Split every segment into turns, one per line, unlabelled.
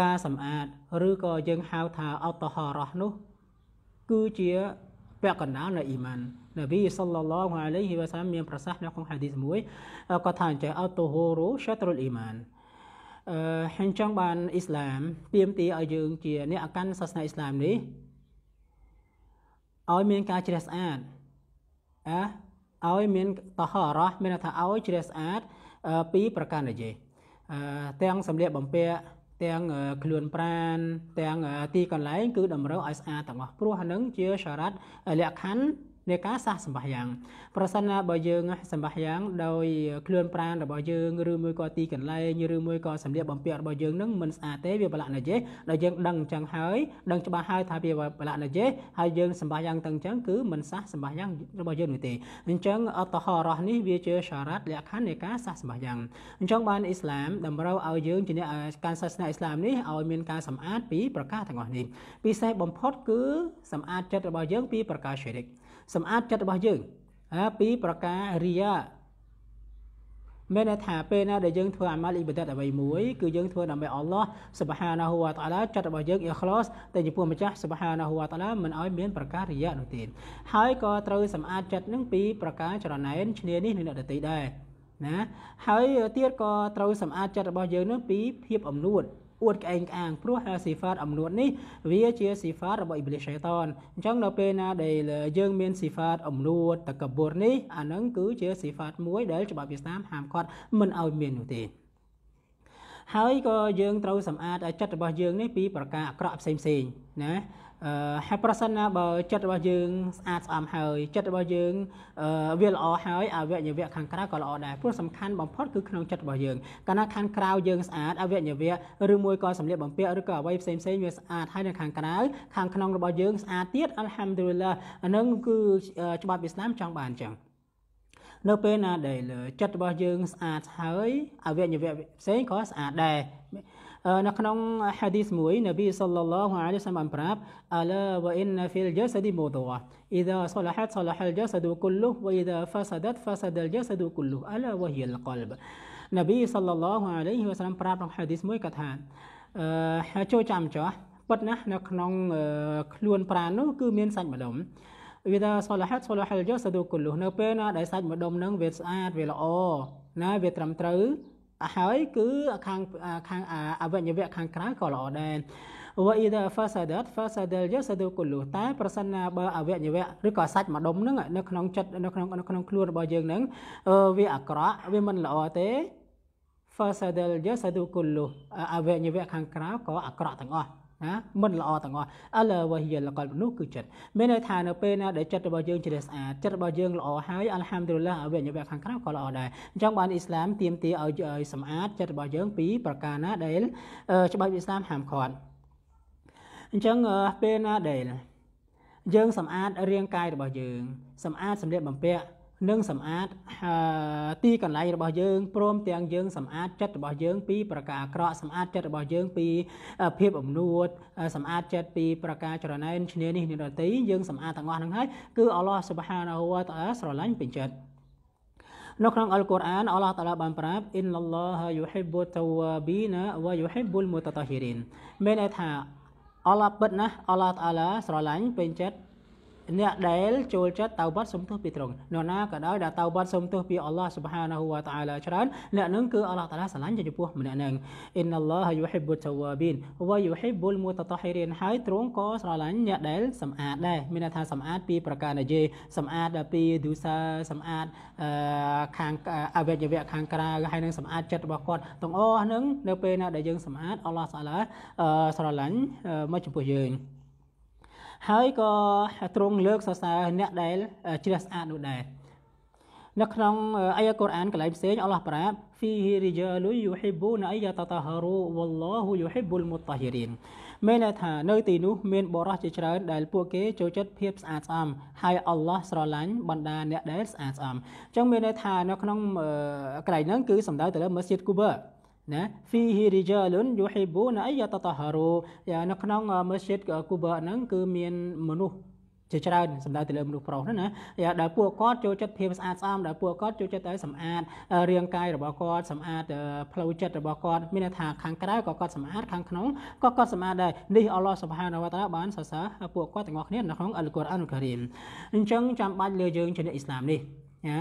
ការសម្អាតឬក៏យើងហៅថាអតហរោះនោះ គឺជាពាក់កណ្ដាលនៃអ៊ីម៉ាននប៊ីសល្លឡងអាឡៃហ៊ីវ៉ាសាមមានប្រសាសន៍នៅក្នុងហាឌីសមួយគាត់ថាអញ្ចឹងអតហូរ៉ូឆាត្រុលអ៊ីម៉ានអឺហើយចង់បានអ៊ីស្លាម ទាមទារឲ្យយើងជា អ្នកអកាន់សាសនាអ៊ីស្លាមនេះឲ្យមានការជ្រះស្អាតអើឲ្យមានតហរ៉ះមានន័យថាឲ្យជ្រះស្អាតពីប្រការនិយាយទាំងសម្លៀកបំពាក់ទាំងខ្លួនប្រានទាំងទីកន្លែងគឺតម្រូវឲ្យស្អាតទាំងអស់ព្រោះហ្នឹងជាសារ៉ាត់លក្ខខណ្ឌនៃការសះសម្បះយ៉ាងប្រសិនណាបើយើងសម្បះយ៉ាងដោយខ្លួនប្រាណរបស់យើងឬមួយក៏ទីកន្លែងឬមួយក៏សម្លៀកបំពាក់របស់យើងនឹងមិនស្អាតទេវាប្រឡាក់ណាជេដល់យើងដឹងអញ្ចឹងហើយដឹងច្បាស់ហើយថាវាប្រឡាក់ណាជេហើយយើងសម្បះយ៉ាងទាំងអញ្ចឹងគឺមិនសះសម្បះយ៉ាងរបស់យើងនោះទេអញ្ចឹងអត្តហរោះនេះវាជាសារ៉ាត់លក្ខខណ្ឌនៃការសះសម្បះយ៉ាងអញ្ចឹងបានអ៊ីស្លាមតម្រូវឲ្យយើងជាការសាសនាអ៊ីស្លាមនេះឲ្យមានការសម្អាតពីប្រការទាំងអស់នេះពិសេសបំផុតគឺសម្អាតចិត្តរបស់យើងពីប្រការឈិរិកសម្អាតចិត្តរបស់យើងពីប្រការរីយ៉ាមានន័យថាពេលណាដែលយើងធ្វើអាម៉ាល់អ៊ីបាដិតអ្វីមួយគឺយើងធ្វើដើម្បីអល់ឡោះសុបហានាហ៊ូវតាឡាចិត្តរបស់យើងអ៊ីខ្លោសតែចំពោះម្ចាស់សុបហានាហ៊ូវតាឡាមិនឲ្យ មានប្រការរីយ៉ានោះទេហើយក៏ត្រូវសម្អាតចិត្តនឹងពីប្រការចរណែនឈ្នានេះនឹងអ្នកដទៃដែរណា ហើយទៀតក៏ត្រូវសម្អាតចិត្តរបស់យើងនឹងពីភាពអំនួតអួតក្អែងក្អាងព្រោះស៊ីហ្វាតអំនួតនេះវាជាស៊ីហ្វាតរបស់អ៊ីបលីសសេតានអញ្ចឹងនៅពេលណាដែលយើងមានស៊ីហ្វាតអំនួតតកបុរនេះអានឹងគឺជាស៊ីហ្វាតមួយដែលច្បាប់អ៊ីស្លាមហាមឃាត់មិនឲ្យមាននោះទេហើយក៏យើងត្រូវសម្អាតចិត្តរបស់យើង នេះពីប្រការអាក្រក់ផ្សេងៗណាហើយប្រសិនណាបើចិត្តរបស់យើងស្អាតស្អំហើយ ចិត្តរបស់យើងវាល្អហើយអវយវៈខាងក្រៅក៏ល្អដែរព្រោះសំខាន់បំផុតគឺក្នុងចិត្តរបស់យើងកាលណាខាងក្រៅយើងស្អាតអវយវៈឬមួយក៏សម្លៀកបំពាក់ឬក៏អ្វីផ្សេងផ្សេងវាស្អាតហើយនៅខាងក្រៅខាងក្នុងរបស់យើងស្អាតទៀតអัลហាំឌុលឡាហ្នឹងគឺច្បាប់អ៊ីស្លាមចង់បានចឹងនៅពេលណាដែលចិត្តរបស់យើងស្អាតហើយ អវយវៈផ្សេងក៏ស្អាតដែរនៅក្នុងហាឌីសមួយនប៊ីសល្លឡោះអាឡៃសាបានប្រាប់អាឡាវ៉អ៊ីនណាហ្វីលជាសាឌីមូដូអា إذا صلحت صلح الجسد كله وإذا فسدت فسد الجسد كله ألا وهي القلب នប៊ីសល្លឡោះអាឡៃវ៉ាសាឡាមប្រាប់ក្នុងហាឌីសមួយគាត់ថាអឺចូលចាំចោះប៉ុតណានៅក្នុងខ្លួនប្រាណនោះគឺ មានសាច់ម្ដុំវាថាសលហាត់សលហលយោសដូគុលុនៅពេលណាដែលសាច់ម្ដុំនឹងវាស្អាតវាល្អណាវាត្រឹមត្រូវហើយគឺខាងខាងអវយវៈខាងក្រៅក៏ល្អដែរវ៉ាអ៊ីដាហ្វាសាដាតហ្វាសាដលយ៉ាសាដូកូលូតែប្រសិនណាបើអវយវៈឬក៏សាច់ម្ដុំហ្នឹងនៅក្នុងចិត្តនៅក្នុងនៅក្នុងខ្លួនរបស់យើងហ្នឹងវាអាក្រក់វាមិនល្អទេហ្វាសាដលយ៉ាសាដូកូលូអវយវៈខាងក្រៅក៏អាក្រក់ទាំងអស់ណាមិនល្អទាំងអស់អលវហិយលកលមនុស្សគឺចិត្តមានន័យថានៅពេលណាដែលចិត្តរបស់យើងជ្រះស្អាតចិត្តរបស់យើងល្អហើយអัลហាំឌុលឡាអវយវៈខាងក្រៅក៏ល្អដែរអញ្ចឹងបានអ៊ីស្លាមទាមទារឲ្យសម្អាតចិត្តរបស់យើងពីប្រការណាដែលច្បាប់អ៊ីស្លាមហាមឃាត់អញ្ចឹងពេលណាដែលយើង សម្អាតរាងកាយរបស់យើង សម្អាត សម្លៀកបំពាក់និងសម្អាតទីកន្លែងរបស់យើងព្រម ទាំងយើងសម្អាតចិត្តរបស់យើងពីប្រការអាក្រក់សម្អាតចិត្តរបស់យើងពីភាពអំនួតសម្អាតចិត្តពីប្រការចរណែនឈ្នានេះនេះដតីយើង សម្អាតទាំងអស់ហ្នឹងហើយគឺអល់ឡោះសុបហានាហូវតាស្រឡាញ់ពេញចិត្តនៅក្នុងអល់កូរ៉ានអល់ឡោះតាឡាបានប្រាប់អ៊ីនឡឡោះយូហ៊ីប៊ូតាវ៉ាប៊ីណាវ៉ាយូហ៊ីប៊ូលមូតាតាហ៊ីរីនមានន័យថាអល់ឡោះពិតណាស់អល់ឡោះតាឡាស្រឡាញ់ពេញចិត្តអ្នកដែលចូលចិត្តតៅបាត់សុំទោសពីទ្រង់អ្នកណាក៏ដោយដែលតៅបាត់សុំទោសពីអល់ឡោះសុបហានាហ៊ូវតាអាឡាច្រើនអ្នកនឹងគឺអល់ឡោះតាឡាស្រឡាញ់ចំពោះម្នាក់នឹងអ៊ីនឡោះយូហ៊ីប៊ូតាវ៉ាប៊ីនវ៉ាយូហ៊ីប៊ូលមូតតាហ៊ីរីនហើយទ្រង់ក៏ស្រឡាញ់អ្នកដែលសម្អាតដែរមានន័យថា សម្អាត ពីប្រការណាយេសម្អាតពីឌូសាសម្អាតខាងអវយវៈខាងក្រៅហើយនឹងសម្អាតចិត្តរបស់គាត់ទាំងអស់នឹងនៅពេលណាដែលយើងសម្អាតអល់ឡោះតាឡាស្រឡាញ់មកចំពោះយើងហើយក៏ទ្រង់លើកសរសើរអ្នកដែលជ្រះស្អាតនោះដែរនៅក្នុងអាយកូរ៉ានកន្លែងផ្សេងអល់ឡោះប្រាប់ fi rijalu yuhibbuna ay yatataharu wallahu yuhibbul mutahhirin មានន័យថានៅទីនោះមានបរិសុទ្ធជាច្រើនដែល ពួកគេចូលចិត្តភាពស្អាតស្អំហើយអល់ឡោះស្រឡាញ់បណ្ដាអ្នកដែលស្អាតស្អំអញ្ចឹងមានន័យថានៅក្នុងកន្លែងហ្នឹងគឺសំដៅទៅលើ Masjid Quba ណា فيه رجال يحبون أن يتطهروا នៅក្នុងមស្ជីតគូបាហ្នឹងគឺមានមនុស្សជាច្រើនសម្ដៅទៅលើមនុស្សប្រុសហ្នឹងណាដែលពួកគាត់ចូលចិត្តភាពស្អាតស្អំដែលពួកគាត់ចូលចិត្តឲ្យសម្អាតរាងកាយរបស់គាត់សម្អាតផ្លូវចិត្តរបស់គាត់មានន័យថាខាងក្រៅក៏គាត់សម្អាតខាងក្នុងក៏គាត់សម្អាតដែរនេះអល់ឡោះសុបហានវតាបានសរសើរពួកគាត់ទាំងអស់គ្នានៅក្នុងអល់កុរអានការីមអញ្ចឹងចាំបាច់លើយើងជាអ្នកអ៊ីស្លាមនេះណា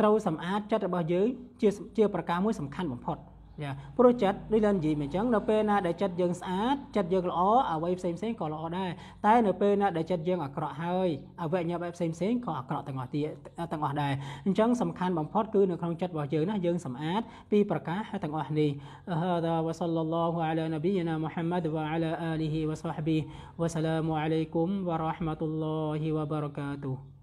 ត្រូវសម្អាតចិត្តរបស់យើងជាជាប្រការមួយសំខាន់បំផុតចាព្រោះចិត្តដូចលើនិយាយមកអញ្ចឹងនៅពេលណាដែលចិត្តយើងស្អាតចិត្តយើងល្អអ្វីផ្សេងផ្សេងក៏ល្អដែរតែនៅពេលណាដែលចិត្តយើងអាក្រក់ហើយអវយញ្ញាបែបផ្សេងផ្សេងក៏អាក្រក់ទាំងអស់ទៀតទាំងអស់ដែរអញ្ចឹងសំខាន់បំផុត គឺនៅក្នុងចិត្តរបស់យើងណាយើងសម្អាត ពីប្រការហើយទាំងអស់នេះហាដាវ៉សលឡោះអាឡានប៊ីណាមូហាម៉ាត់វ៉ាអាឡាអាលីហ៊ីវ៉សាហ្ប៊ីវ៉ាសឡាមអាឡៃគុំវ៉ារ៉ាហ្មាតុលឡោហ៊ីវ៉ាបារកាតូ